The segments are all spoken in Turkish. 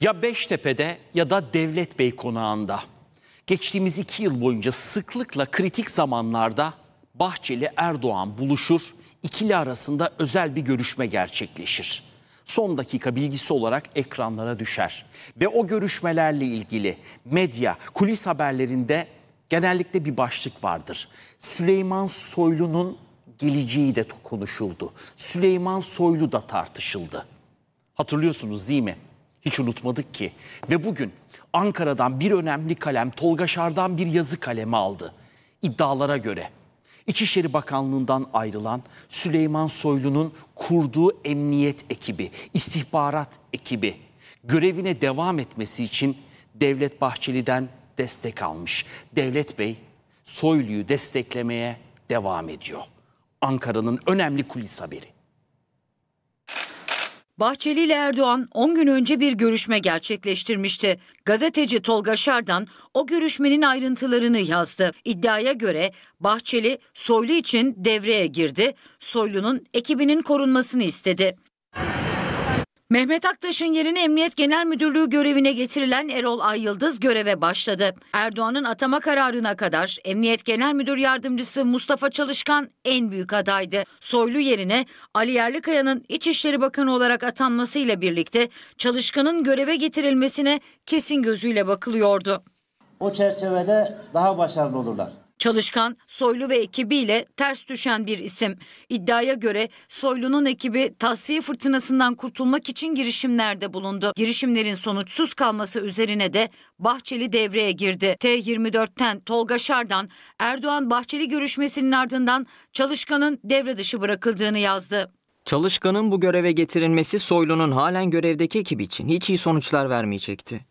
Ya Beştepe'de ya da Devlet Bey konağında. Geçtiğimiz iki yıl boyunca sıklıkla kritik zamanlarda Bahçeli Erdoğan buluşur, ikili arasında özel bir görüşme gerçekleşir. Son dakika bilgisi olarak ekranlara düşer ve o görüşmelerle ilgili medya, kulis haberlerinde genellikle bir başlık vardır. Süleyman Soylu'nun geleceği de konuşuldu. Süleyman Soylu da tartışıldı. Hatırlıyorsunuz değil mi? hiç unutmadık ki. Ve bugün Ankara'dan bir önemli kalem Tolga Şar'dan bir yazı kalemi aldı. İddialara göre İçişleri Bakanlığı'ndan ayrılan Süleyman Soylu'nun kurduğu emniyet ekibi, istihbarat ekibi görevine devam etmesi için Devlet Bahçeli'den destek almış. Devlet Bey Soylu'yu desteklemeye devam ediyor. Ankara'nın önemli kulis haberi. Bahçeli ile Erdoğan 10 gün önce bir görüşme gerçekleştirmişti. Gazeteci Tolga Şardan o görüşmenin ayrıntılarını yazdı. İddiaya göre Bahçeli Soylu için devreye girdi. Soylu'nun ekibinin korunmasını istedi. Mehmet Aktaş'ın yerine Emniyet Genel Müdürlüğü görevine getirilen Erol Ayıldız göreve başladı. Erdoğan'ın atama kararına kadar Emniyet Genel Müdür Yardımcısı Mustafa Çalışkan en büyük adaydı. Soylu yerine Ali Yerlikaya'nın İçişleri Bakanı olarak atanmasıyla birlikte Çalışkan'ın göreve getirilmesine kesin gözüyle bakılıyordu. O çerçevede daha başarılı olurlar. Çalışkan, Soylu ve ekibiyle ters düşen bir isim. İddiaya göre Soylu'nun ekibi tasfiye fırtınasından kurtulmak için girişimlerde bulundu. Girişimlerin sonuçsuz kalması üzerine de Bahçeli devreye girdi. T24'ten Tolga Şardan, Erdoğan Bahçeli görüşmesinin ardından Çalışkan'ın devre dışı bırakıldığını yazdı. Çalışkan'ın bu göreve getirilmesi Soylu'nun halen görevdeki ekibi için hiç iyi sonuçlar vermeyecekti.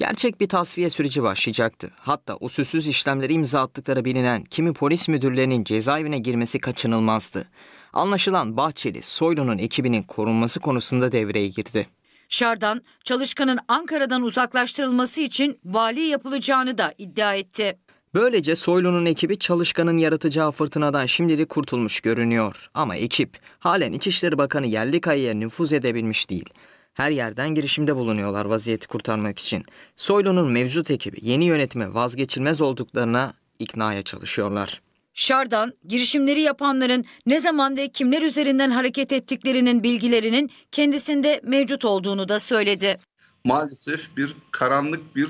Gerçek bir tasfiye süreci başlayacaktı. Hatta usulsüz işlemleri imza attıkları bilinen kimi polis müdürlerinin cezaevine girmesi kaçınılmazdı. Anlaşılan Bahçeli, Soylu'nun ekibinin korunması konusunda devreye girdi. Şardan, çalışkanın Ankara'dan uzaklaştırılması için vali yapılacağını da iddia etti. Böylece Soylu'nun ekibi çalışkanın yaratacağı fırtınadan şimdilik kurtulmuş görünüyor. Ama ekip halen İçişleri Bakanı Yerlikaya'ya nüfuz edebilmiş değil her yerden girişimde bulunuyorlar vaziyeti kurtarmak için. Soylu'nun mevcut ekibi yeni yönetime vazgeçilmez olduklarına iknaya çalışıyorlar. Şardan, girişimleri yapanların ne zaman ve kimler üzerinden hareket ettiklerinin bilgilerinin kendisinde mevcut olduğunu da söyledi. Maalesef bir karanlık bir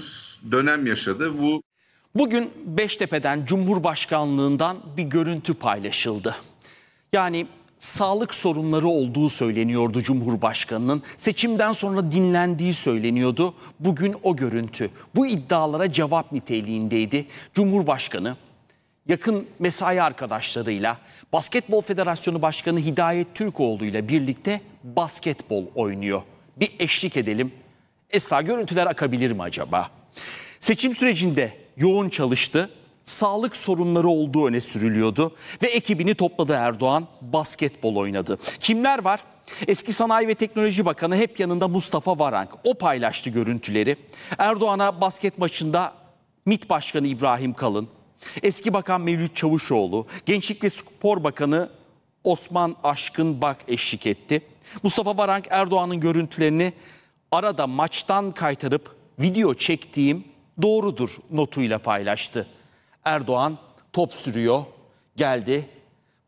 dönem yaşadı. Bu Bugün Beştepe'den Cumhurbaşkanlığından bir görüntü paylaşıldı. Yani sağlık sorunları olduğu söyleniyordu Cumhurbaşkanı'nın. Seçimden sonra dinlendiği söyleniyordu. Bugün o görüntü bu iddialara cevap niteliğindeydi. Cumhurbaşkanı yakın mesai arkadaşlarıyla Basketbol Federasyonu Başkanı Hidayet Türkoğlu ile birlikte basketbol oynuyor. Bir eşlik edelim. Esra görüntüler akabilir mi acaba? Seçim sürecinde yoğun çalıştı sağlık sorunları olduğu öne sürülüyordu ve ekibini topladı Erdoğan basketbol oynadı. Kimler var? Eski Sanayi ve Teknoloji Bakanı hep yanında Mustafa Varank. O paylaştı görüntüleri. Erdoğan'a basket maçında MİT Başkanı İbrahim Kalın, eski Bakan Mevlüt Çavuşoğlu, Gençlik ve Spor Bakanı Osman Aşkın Bak eşlik etti. Mustafa Varank Erdoğan'ın görüntülerini arada maçtan kaytarıp video çektiğim doğrudur notuyla paylaştı. Erdoğan top sürüyor, geldi,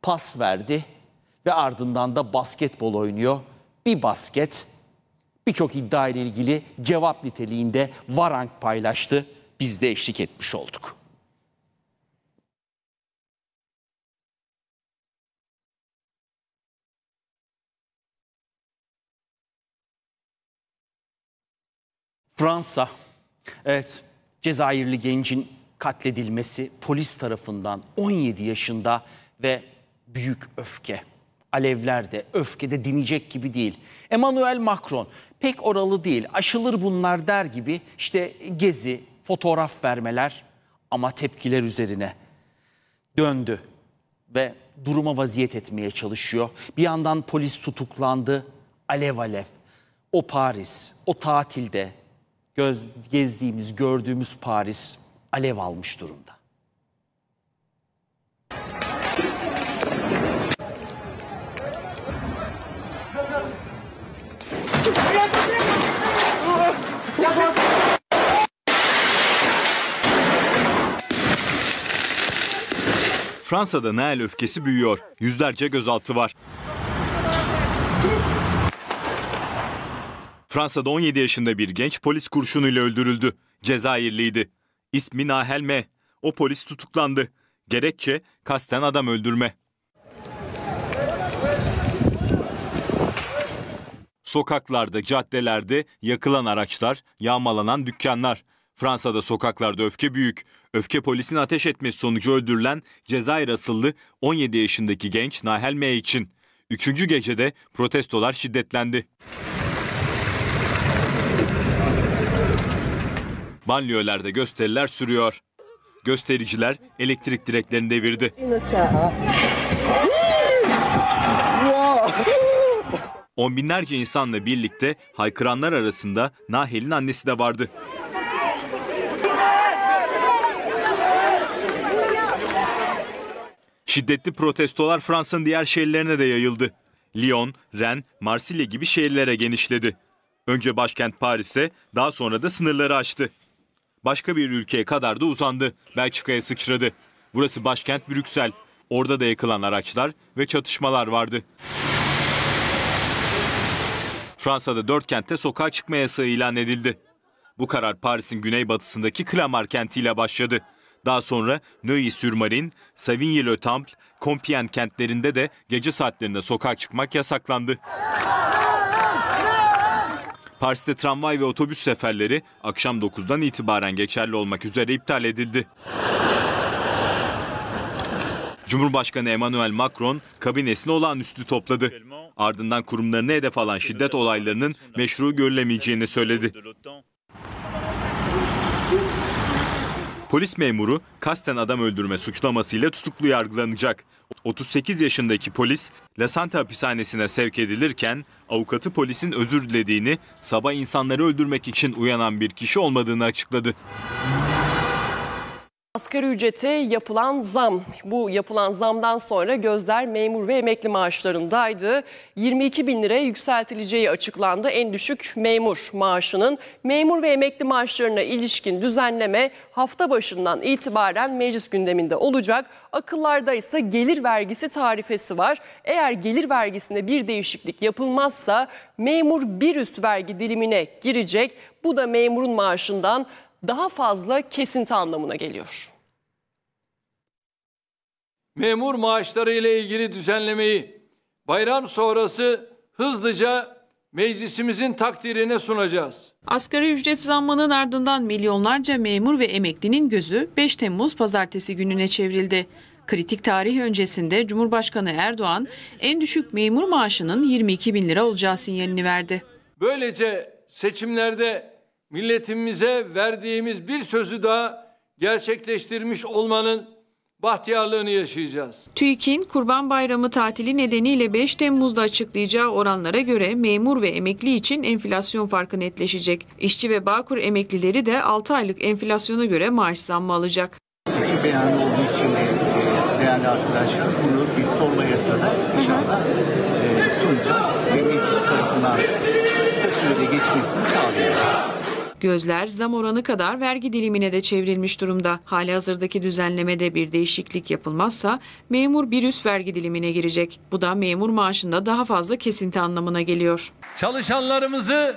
pas verdi ve ardından da basketbol oynuyor. Bir basket birçok iddia ile ilgili cevap niteliğinde Varank paylaştı. Biz de eşlik etmiş olduk. Fransa, evet Cezayirli gencin katledilmesi polis tarafından 17 yaşında ve büyük öfke. Alevler de öfke de dinecek gibi değil. Emmanuel Macron pek oralı değil aşılır bunlar der gibi işte gezi, fotoğraf vermeler ama tepkiler üzerine döndü ve duruma vaziyet etmeye çalışıyor. Bir yandan polis tutuklandı alev alev. O Paris, o tatilde göz, gezdiğimiz, gördüğümüz Paris alev almış durumda. Fransa'da Nael öfkesi büyüyor. Yüzlerce gözaltı var. Fransa'da 17 yaşında bir genç polis kurşunuyla öldürüldü. Cezayirliydi. İsmi Nahel M. O polis tutuklandı. Gerekçe kasten adam öldürme. Sokaklarda, caddelerde yakılan araçlar, yağmalanan dükkanlar. Fransa'da sokaklarda öfke büyük. Öfke polisin ateş etmesi sonucu öldürülen Cezayir asıllı 17 yaşındaki genç Nahel M için. Üçüncü gecede protestolar şiddetlendi. Banliyölerde gösteriler sürüyor. Göstericiler elektrik direklerini devirdi. On binlerce insanla birlikte haykıranlar arasında Nahel'in annesi de vardı. Şiddetli protestolar Fransa'nın diğer şehirlerine de yayıldı. Lyon, Rennes, Marsilya gibi şehirlere genişledi. Önce başkent Paris'e, daha sonra da sınırları aştı başka bir ülkeye kadar da uzandı. Belçika'ya sıçradı. Burası başkent Brüksel. Orada da yakılan araçlar ve çatışmalar vardı. Fransa'da dört kentte sokağa çıkma yasağı ilan edildi. Bu karar Paris'in güneybatısındaki Clamart kentiyle başladı. Daha sonra Neuilly-sur-Marine, Savigny-le-Temple, Compiègne kentlerinde de gece saatlerinde sokağa çıkmak yasaklandı. Paris'te tramvay ve otobüs seferleri akşam 9'dan itibaren geçerli olmak üzere iptal edildi. Cumhurbaşkanı Emmanuel Macron kabinesini olağanüstü topladı. Ardından kurumlarını hedef alan şiddet olaylarının meşru görülemeyeceğini söyledi. Polis memuru kasten adam öldürme suçlamasıyla tutuklu yargılanacak. 38 yaşındaki polis Lasanta hapishanesine sevk edilirken avukatı polisin özür dilediğini sabah insanları öldürmek için uyanan bir kişi olmadığını açıkladı. Asgari ücrete yapılan zam. Bu yapılan zamdan sonra gözler memur ve emekli maaşlarındaydı. 22 bin liraya yükseltileceği açıklandı. En düşük memur maaşının memur ve emekli maaşlarına ilişkin düzenleme hafta başından itibaren meclis gündeminde olacak. Akıllarda ise gelir vergisi tarifesi var. Eğer gelir vergisinde bir değişiklik yapılmazsa memur bir üst vergi dilimine girecek. Bu da memurun maaşından daha fazla kesinti anlamına geliyor memur maaşları ile ilgili düzenlemeyi bayram sonrası hızlıca meclisimizin takdirine sunacağız. Asgari ücret zammının ardından milyonlarca memur ve emeklinin gözü 5 Temmuz pazartesi gününe çevrildi. Kritik tarih öncesinde Cumhurbaşkanı Erdoğan en düşük memur maaşının 22 bin lira olacağı sinyalini verdi. Böylece seçimlerde milletimize verdiğimiz bir sözü daha gerçekleştirmiş olmanın bahtiyarlığını yaşayacağız. TÜİK'in Kurban Bayramı tatili nedeniyle 5 Temmuz'da açıklayacağı oranlara göre memur ve emekli için enflasyon farkı netleşecek. İşçi ve Bağkur emeklileri de 6 aylık enflasyona göre maaş zammı alacak. Seçim beyanı olduğu için e, değerli arkadaşlar bunu biz forma yasada inşallah e, sunacağız. Ve meclis tarafından kısa sürede geçmesini sağlayacağız. Gözler zam oranı kadar vergi dilimine de çevrilmiş durumda. Hali hazırdaki düzenlemede bir değişiklik yapılmazsa memur bir üst vergi dilimine girecek. Bu da memur maaşında daha fazla kesinti anlamına geliyor. Çalışanlarımızı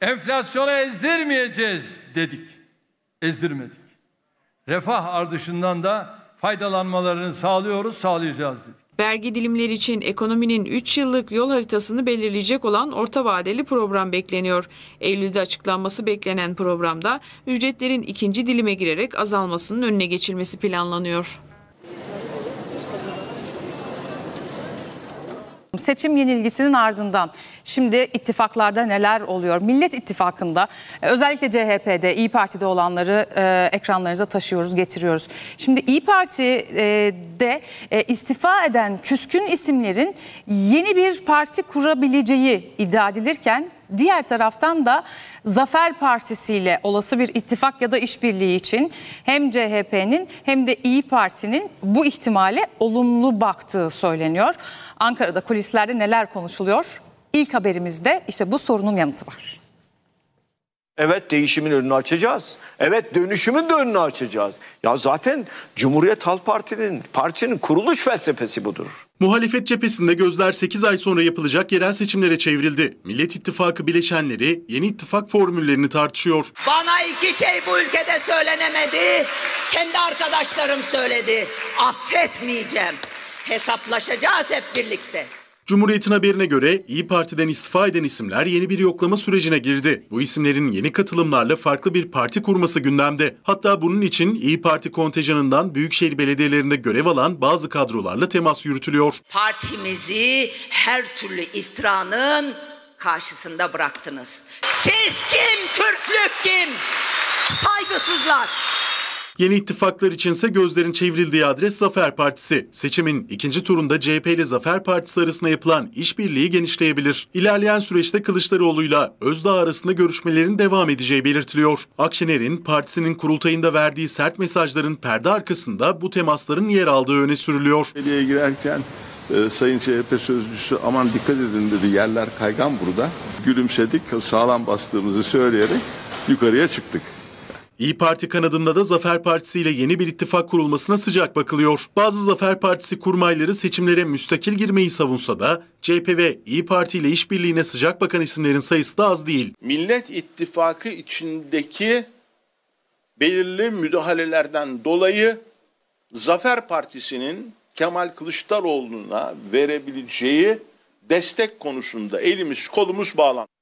enflasyona ezdirmeyeceğiz dedik. Ezdirmedik. Refah ardışından da faydalanmalarını sağlıyoruz, sağlayacağız dedik. Vergi dilimleri için ekonominin 3 yıllık yol haritasını belirleyecek olan orta vadeli program bekleniyor. Eylül'de açıklanması beklenen programda ücretlerin ikinci dilime girerek azalmasının önüne geçilmesi planlanıyor. seçim yenilgisinin ardından şimdi ittifaklarda neler oluyor? Millet İttifakı'nda e, özellikle CHP'de, İyi Parti'de olanları e, ekranlarınıza taşıyoruz, getiriyoruz. Şimdi İyi Parti'de e, istifa eden küskün isimlerin yeni bir parti kurabileceği iddia edilirken Diğer taraftan da Zafer Partisi ile olası bir ittifak ya da işbirliği için hem CHP'nin hem de İyi Parti'nin bu ihtimale olumlu baktığı söyleniyor. Ankara'da kulislerde neler konuşuluyor? İlk haberimizde işte bu sorunun yanıtı var. Evet değişimin önünü açacağız. Evet dönüşümün de önünü açacağız. Ya zaten Cumhuriyet Halk Parti'nin partinin kuruluş felsefesi budur. Muhalefet cephesinde gözler 8 ay sonra yapılacak yerel seçimlere çevrildi. Millet İttifakı bileşenleri yeni ittifak formüllerini tartışıyor. Bana iki şey bu ülkede söylenemedi. Kendi arkadaşlarım söyledi. Affetmeyeceğim. Hesaplaşacağız hep birlikte. Cumhuriyet'in haberine göre İyi Parti'den istifa eden isimler yeni bir yoklama sürecine girdi. Bu isimlerin yeni katılımlarla farklı bir parti kurması gündemde. Hatta bunun için İyi Parti kontenjanından büyükşehir belediyelerinde görev alan bazı kadrolarla temas yürütülüyor. Partimizi her türlü iftiranın karşısında bıraktınız. Siz kim, Türklük kim? Saygısızlar. Yeni ittifaklar içinse gözlerin çevrildiği adres Zafer Partisi. Seçimin ikinci turunda CHP ile Zafer Partisi arasında yapılan işbirliği genişleyebilir. İlerleyen süreçte Kılıçdaroğlu'yla Özdağ arasında görüşmelerin devam edeceği belirtiliyor. Akşener'in partisinin kurultayında verdiği sert mesajların perde arkasında bu temasların yer aldığı öne sürülüyor. Belediye girerken e, Sayın CHP sözcüsü aman dikkat edin dedi yerler kaygan burada. Gülümsedik sağlam bastığımızı söyleyerek yukarıya çıktık. İyi Parti kanadında da Zafer Partisi ile yeni bir ittifak kurulmasına sıcak bakılıyor. Bazı Zafer Partisi kurmayları seçimlere müstakil girmeyi savunsa da CHP ve İyi Parti ile işbirliğine sıcak bakan isimlerin sayısı da az değil. Millet İttifakı içindeki belirli müdahalelerden dolayı Zafer Partisi'nin Kemal Kılıçdaroğlu'na verebileceği destek konusunda elimiz kolumuz bağlandı.